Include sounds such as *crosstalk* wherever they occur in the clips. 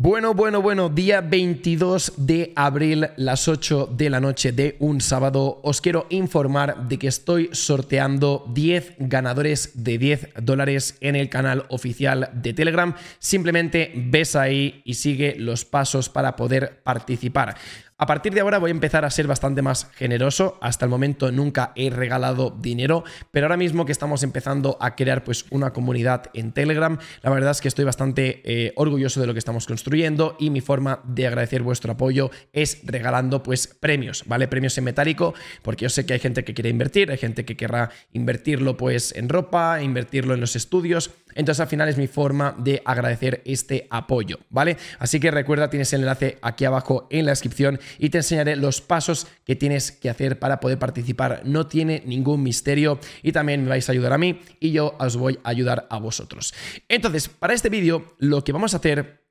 Bueno, bueno, bueno, día 22 de abril, las 8 de la noche de un sábado, os quiero informar de que estoy sorteando 10 ganadores de 10 dólares en el canal oficial de Telegram. Simplemente ves ahí y sigue los pasos para poder participar. A partir de ahora voy a empezar a ser bastante más generoso. Hasta el momento nunca he regalado dinero, pero ahora mismo que estamos empezando a crear pues una comunidad en Telegram, la verdad es que estoy bastante eh, orgulloso de lo que estamos construyendo y mi forma de agradecer vuestro apoyo es regalando pues premios, ¿vale? Premios en metálico, porque yo sé que hay gente que quiere invertir, hay gente que querrá invertirlo pues en ropa, invertirlo en los estudios. Entonces al final es mi forma de agradecer este apoyo, ¿vale? Así que recuerda, tienes el enlace aquí abajo en la descripción y te enseñaré los pasos que tienes que hacer para poder participar. No tiene ningún misterio y también me vais a ayudar a mí y yo os voy a ayudar a vosotros. Entonces, para este vídeo lo que vamos a hacer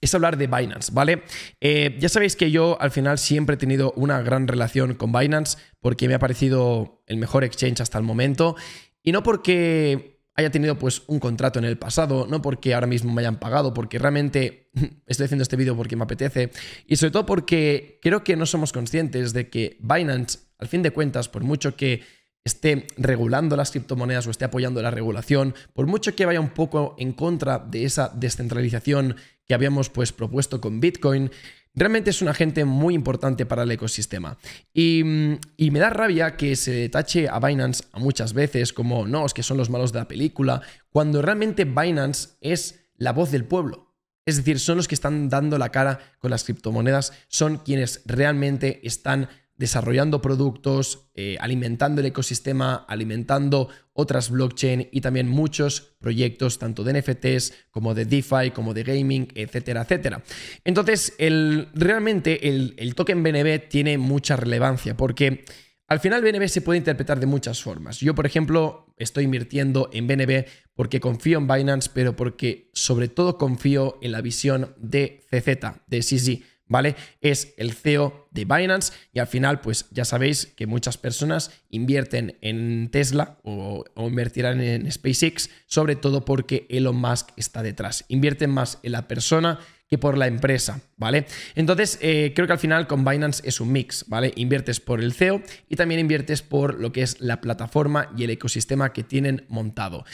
es hablar de Binance, ¿vale? Eh, ya sabéis que yo al final siempre he tenido una gran relación con Binance porque me ha parecido el mejor exchange hasta el momento y no porque haya tenido pues un contrato en el pasado, no porque ahora mismo me hayan pagado, porque realmente *laughs* estoy haciendo este vídeo porque me apetece y sobre todo porque creo que no somos conscientes de que Binance, al fin de cuentas, por mucho que esté regulando las criptomonedas o esté apoyando la regulación, por mucho que vaya un poco en contra de esa descentralización que habíamos pues propuesto con Bitcoin, Realmente es un agente muy importante para el ecosistema. Mm, y, me da rabia que se tache a Binance a muchas veces como, no, es que son los malos de la película, cuando realmente Binance es la voz del pueblo. Es decir, son los que están dando la cara con las criptomonedas, son quienes realmente están desarrollando productos, eh, alimentando el ecosistema, alimentando otras blockchain y también muchos proyectos tanto de NFTs como de DeFi, como de gaming, etcétera, etcétera. Entonces, el, realmente el, el token BNB tiene mucha relevancia porque... Al final BNB se puede interpretar de muchas formas. Yo, por ejemplo, estoy invirtiendo en BNB porque confío en Binance, pero porque sobre todo confío en la visión de CZ, de CZ, ¿vale? Es el CEO de Binance y al final, pues ya sabéis que muchas personas invierten en Tesla o, invertirán en SpaceX, sobre todo porque Elon Musk está detrás. Invierten más en la persona que por la empresa, ¿vale? Entonces, eh, creo que al final con Binance es un mix, ¿vale? Inviertes por el CEO y también inviertes por lo que es la plataforma y el ecosistema que tienen montado.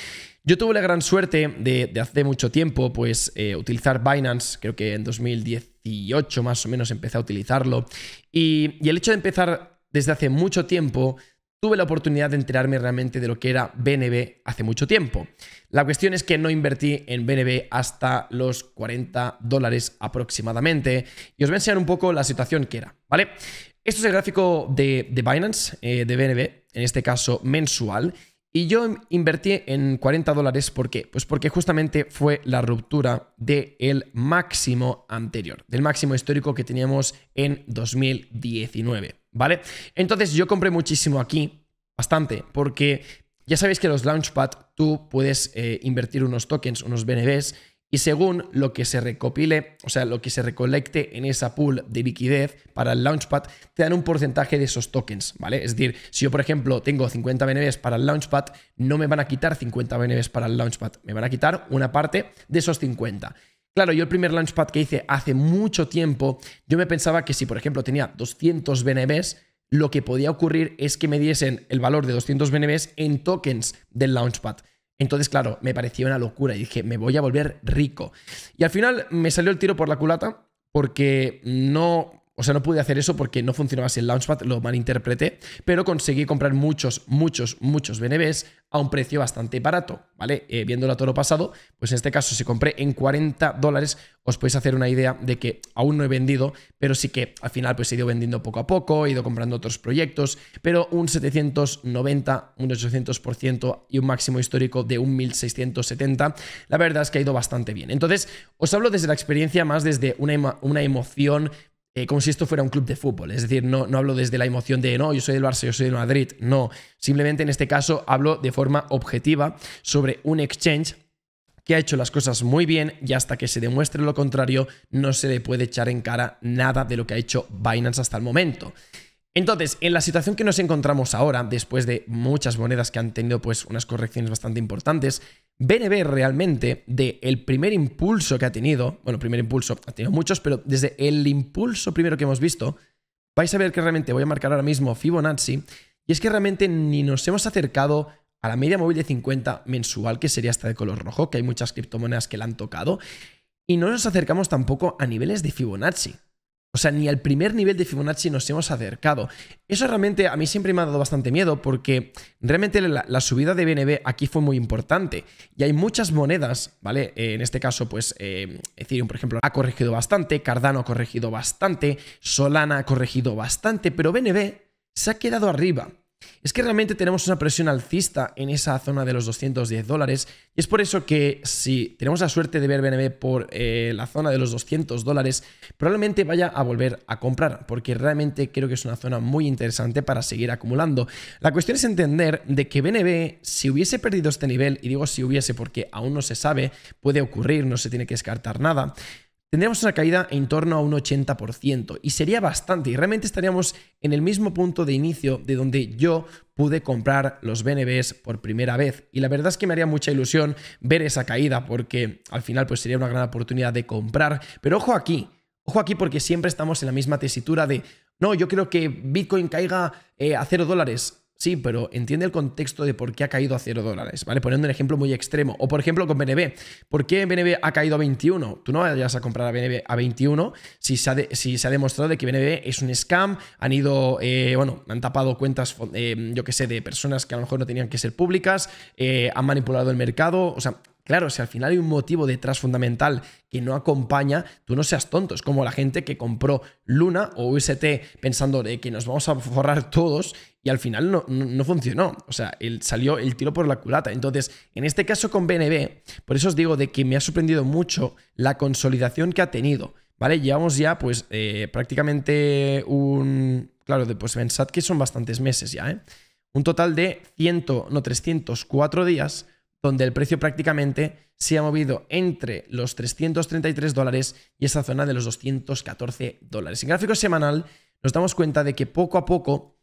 Yo tuve la gran suerte de, hace mucho tiempo, pues, eh, utilizar Binance, creo que en 2010 más o menos empecé a utilizarlo. Y, el hecho de empezar desde hace mucho tiempo, tuve la oportunidad de enterarme realmente de lo que era BNB hace mucho tiempo. La cuestión es que no invertí en BNB hasta los 40 dólares aproximadamente. Y os voy a enseñar un poco la situación que era, ¿vale? Esto es el gráfico de, de Binance, eh, de BNB, en este caso mensual. Y yo invertí en 40 dólares, ¿por qué? Pues porque justamente fue la ruptura del máximo anterior, del máximo histórico que teníamos en 2019, ¿vale? Entonces yo compré muchísimo aquí, bastante, porque ya sabéis que los Launchpad tú puedes eh, invertir unos tokens, unos BNBs, y según lo que se recopile, o sea, lo que se recolecte en esa pool de liquidez para el Launchpad, te dan un porcentaje de esos tokens, ¿vale? Es decir, si yo, por ejemplo, tengo 50 BNBs para el Launchpad, no me van a quitar 50 BNBs para el Launchpad, me van a quitar una parte de esos 50. Claro, yo el primer Launchpad que hice hace mucho tiempo, yo me pensaba que si, por ejemplo, tenía 200 BNBs, lo que podía ocurrir es que me diesen el valor de 200 BNBs en tokens del Launchpad. Entonces, claro, me pareció una locura y dije, me voy a volver rico. Y al final me salió el tiro por la culata porque no o sea, no pude hacer eso porque no funcionaba así el Launchpad, lo malinterpreté, pero conseguí comprar muchos, muchos, muchos BNBs a un precio bastante barato, ¿vale? Eh, viéndolo a todo lo pasado, pues en este caso si compré en 40 dólares, os podéis hacer una idea de que aún no he vendido, pero sí que al final pues he ido vendiendo poco a poco, he ido comprando otros proyectos, pero un 790, un 800% y un máximo histórico de un 1670, la verdad es que ha ido bastante bien. Entonces, os hablo desde la experiencia más desde una, una emoción eh, como si esto fuera un club de fútbol. Es decir, no, no hablo desde la emoción de, no, yo soy del Barça, yo soy del Madrid. No, simplemente en este caso hablo de forma objetiva sobre un exchange que ha hecho las cosas muy bien y hasta que se demuestre lo contrario no se le puede echar en cara nada de lo que ha hecho Binance hasta el momento. Entonces, en la situación que nos encontramos ahora, después de muchas monedas que han tenido pues unas correcciones bastante importantes, BNB realmente, de el primer impulso que ha tenido, bueno, primer impulso, ha tenido muchos, pero desde el impulso primero que hemos visto, vais a ver que realmente voy a marcar ahora mismo Fibonacci, y es que realmente ni nos hemos acercado a la media móvil de 50 mensual, que sería esta de color rojo, que hay muchas criptomonedas que la han tocado, y no nos acercamos tampoco a niveles de Fibonacci. O sea, ni al primer nivel de Fibonacci nos hemos acercado. Eso realmente a mí siempre me ha dado bastante miedo porque realmente la, subida de BNB aquí fue muy importante. Y hay muchas monedas, ¿vale? Eh, en este caso, pues eh, Ethereum, por ejemplo, ha corregido bastante, Cardano ha corregido bastante, Solana ha corregido bastante, pero BNB se ha quedado arriba es que realmente tenemos una presión alcista en esa zona de los 210 dólares y es por eso que si tenemos la suerte de ver BNB por eh, la zona de los 200 dólares, probablemente vaya a volver a comprar porque realmente creo que es una zona muy interesante para seguir acumulando. La cuestión es entender de que BNB, si hubiese perdido este nivel, y digo si hubiese porque aún no se sabe, puede ocurrir, no se tiene que descartar nada, tendríamos una caída en torno a un 80% y sería bastante y realmente estaríamos en el mismo punto de inicio de donde yo pude comprar los BNBs por primera vez y la verdad es que me haría mucha ilusión ver esa caída porque al final pues sería una gran oportunidad de comprar, pero ojo aquí, ojo aquí porque siempre estamos en la misma tesitura de no, yo creo que Bitcoin caiga eh, a cero dólares Sí, pero entiende el contexto de por qué ha caído a 0 dólares, ¿vale? Poniendo un ejemplo muy extremo. O por ejemplo con BNB. ¿Por qué BNB ha caído a 21? Tú no vayas a comprar a BNB a 21 si se ha, demostrado de que BNB es un scam, han ido, eh, bueno, han tapado cuentas, eh, yo qué sé, de personas que a lo mejor no tenían que ser públicas, eh, han manipulado el mercado, o sea, Claro, si al final hay un motivo detrás fundamental que no acompaña, tú no seas tonto. Es como la gente que compró Luna o UST pensando de que nos vamos a forrar todos y al final no, no, funcionó. O sea, salió el tiro por la culata. Entonces, en este caso con BNB, por eso os digo de que me ha sorprendido mucho la consolidación que ha tenido. ¿Vale? Llevamos ya pues eh, prácticamente un... Claro, pues pensad que son bastantes meses ya, ¿eh? Un total de 100, no 304 días donde el precio prácticamente se ha movido entre los 333 dólares y esa zona de los 214 dólares. En gráfico semanal nos damos cuenta de que poco a poco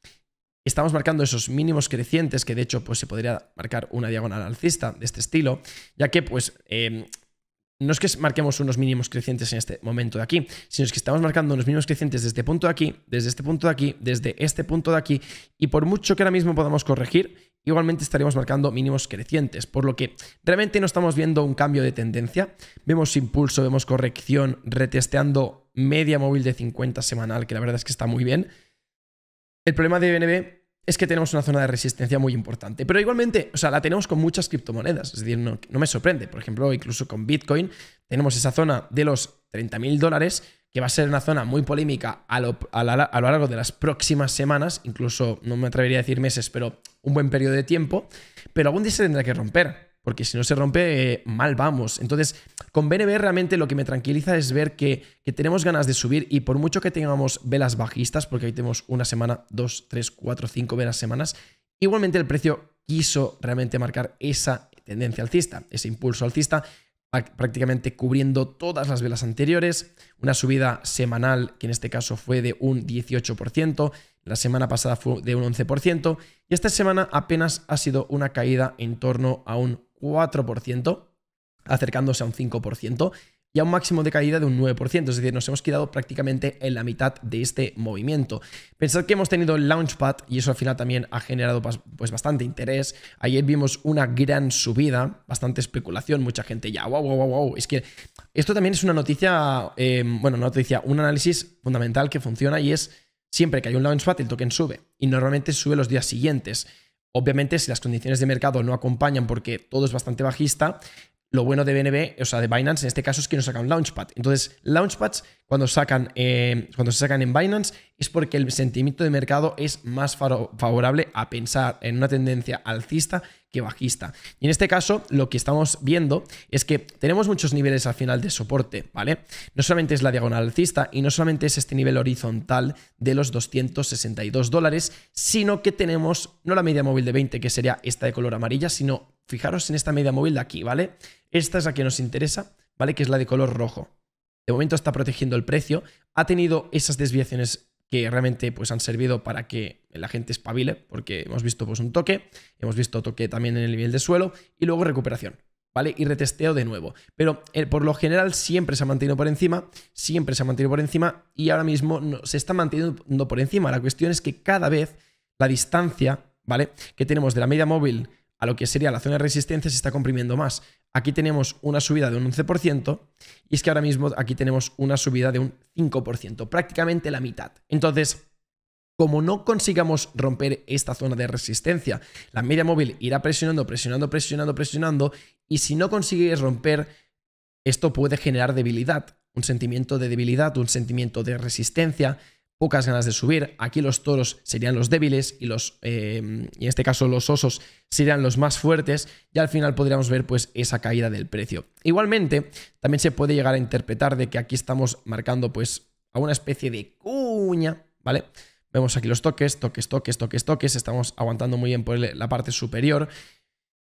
estamos marcando esos mínimos crecientes, que de hecho pues, se podría marcar una diagonal alcista de este estilo, ya que pues... Em, no es que marquemos unos mínimos crecientes en este momento de aquí, sino que estamos marcando unos mínimos crecientes desde este punto de aquí, desde este punto de aquí, desde este punto de aquí, y por mucho que ahora mismo podamos corregir, igualmente estaríamos marcando mínimos crecientes, por lo que realmente no estamos viendo un cambio de tendencia. Vemos impulso, vemos corrección, retesteando media móvil de 50 semanal, que la verdad es que está muy bien. El problema de BNB es que tenemos una zona de resistencia muy importante, pero igualmente, o sea, la tenemos con muchas criptomonedas, es decir, no, no me sorprende. Por ejemplo, incluso con Bitcoin tenemos esa zona de los 30.000 dólares que va a ser una zona muy polémica a lo, largo de las próximas semanas, incluso no me atrevería a decir meses, pero un buen periodo de tiempo, pero algún día se tendrá que romper, porque si no se rompe, eh, mal vamos. Entonces, con BNB realmente lo que me tranquiliza es ver que, tenemos ganas de subir y por mucho que tengamos velas bajistas, porque hoy tenemos una semana, dos, tres, cuatro, cinco velas semanas, igualmente el precio quiso realmente marcar esa tendencia alcista, ese impulso alcista, prácticamente cubriendo todas las velas anteriores, una subida semanal que en este caso fue de un 18%, la semana pasada fue de un 11% y esta semana apenas ha sido una caída en torno a un 4%, acercándose a un 5% y a un máximo de caída de un 9%, es decir, nos hemos quedado prácticamente en la mitad de este movimiento. Pensad que hemos tenido el Launchpad y eso al final también ha generado pues bastante interés. Ayer vimos una gran subida, bastante especulación, mucha gente ya, wow, wow, wow, wow. Es que esto también es una noticia, eh, bueno, noticia, un análisis fundamental que funciona y es siempre que hay un Launchpad el token sube y normalmente sube los días siguientes. Obviamente, si las condiciones de mercado no acompañan porque todo es bastante bajista, lo bueno de BNB, o sea, de Binance en este caso es que no sacan Launchpad. Entonces, Launchpads cuando, sacan, eh, cuando se sacan en Binance es porque el sentimiento de mercado es más favorable a pensar en una tendencia alcista que bajista. Y en este caso, lo que estamos viendo es que tenemos muchos niveles al final de soporte, ¿vale? No solamente es la diagonal alcista y no solamente es este nivel horizontal de los 262 dólares, sino que tenemos no la media móvil de 20, que sería esta de color amarilla, sino fijaros en esta media móvil de aquí, ¿vale? Esta es la que nos interesa, ¿vale? Que es la de color rojo. De momento está protegiendo el precio. Ha tenido esas desviaciones que realmente pues, han servido para que la gente espabile, porque hemos visto pues, un toque, hemos visto toque también en el nivel de suelo y luego recuperación. ¿Vale? Y retesteo de nuevo. Pero eh, por lo general siempre se ha mantenido por encima, siempre se ha mantenido por encima y ahora mismo se está manteniendo por encima. La cuestión es que cada vez la distancia, ¿vale? Que tenemos de la media móvil a lo que sería la zona de resistencia se está comprimiendo más. Aquí tenemos una subida de un 11% y es que ahora mismo aquí tenemos una subida de un 5%, prácticamente la mitad. Entonces, como no consigamos romper esta zona de resistencia, la media móvil irá presionando, presionando, presionando, presionando y si no consigues romper, esto puede generar debilidad, un sentimiento de debilidad, un sentimiento de resistencia pocas ganas de subir. Aquí los toros serían los débiles y los, eh, y en este caso los osos serían los más fuertes y al final podríamos ver pues esa caída del precio. Igualmente, también se puede llegar a interpretar de que aquí estamos marcando pues a una especie de cuña, ¿vale? Vemos aquí los toques, toques, toques, toques, toques, estamos aguantando muy bien por la parte superior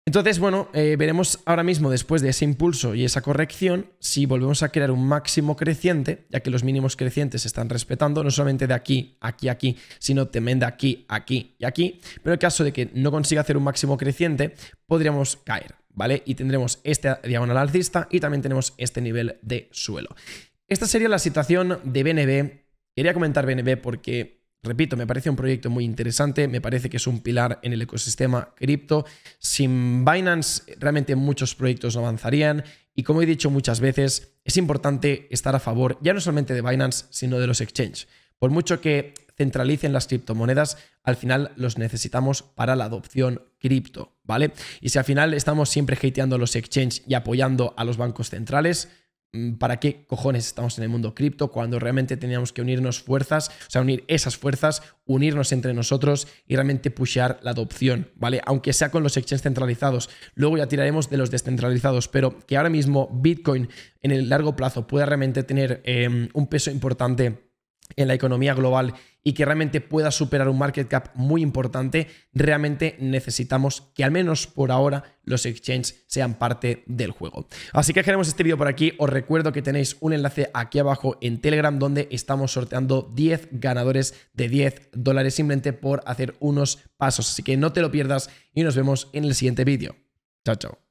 entonces, bueno, eh, veremos ahora mismo, después de ese impulso y esa corrección, si volvemos a crear un máximo creciente, ya que los mínimos crecientes se están respetando, no solamente de aquí, aquí, aquí, sino también de aquí, aquí y aquí. Pero en caso de que no consiga hacer un máximo creciente, podríamos caer, ¿vale? Y tendremos este diagonal alcista y también tenemos este nivel de suelo. Esta sería la situación de BNB. Quería comentar BNB porque Repito, me parece un proyecto muy interesante, me parece que es un pilar en el ecosistema cripto. Sin Binance realmente muchos proyectos no avanzarían y como he dicho muchas veces, es importante estar a favor ya no solamente de Binance, sino de los exchanges. Por mucho que centralicen las criptomonedas, al final los necesitamos para la adopción cripto, ¿vale? Y si al final estamos siempre hateando los exchanges y apoyando a los bancos centrales, Mm, ¿para qué cojones estamos en el mundo cripto cuando realmente teníamos que unirnos fuerzas, o sea, unir esas fuerzas, unirnos entre nosotros y realmente pushear la adopción, ¿vale? Aunque sea con los exchanges centralizados, luego ya tiraremos de los descentralizados, pero que ahora mismo Bitcoin en el largo plazo pueda realmente tener em, un peso importante en la economía global y que realmente pueda superar un market cap muy importante, realmente necesitamos que al menos por ahora los exchanges sean parte del juego. Así que dejaremos este vídeo por aquí. Os recuerdo que tenéis un enlace aquí abajo en Telegram donde estamos sorteando 10 ganadores de 10 dólares simplemente por hacer unos pasos. Así que no te lo pierdas y nos vemos en el siguiente vídeo. Chao, chao.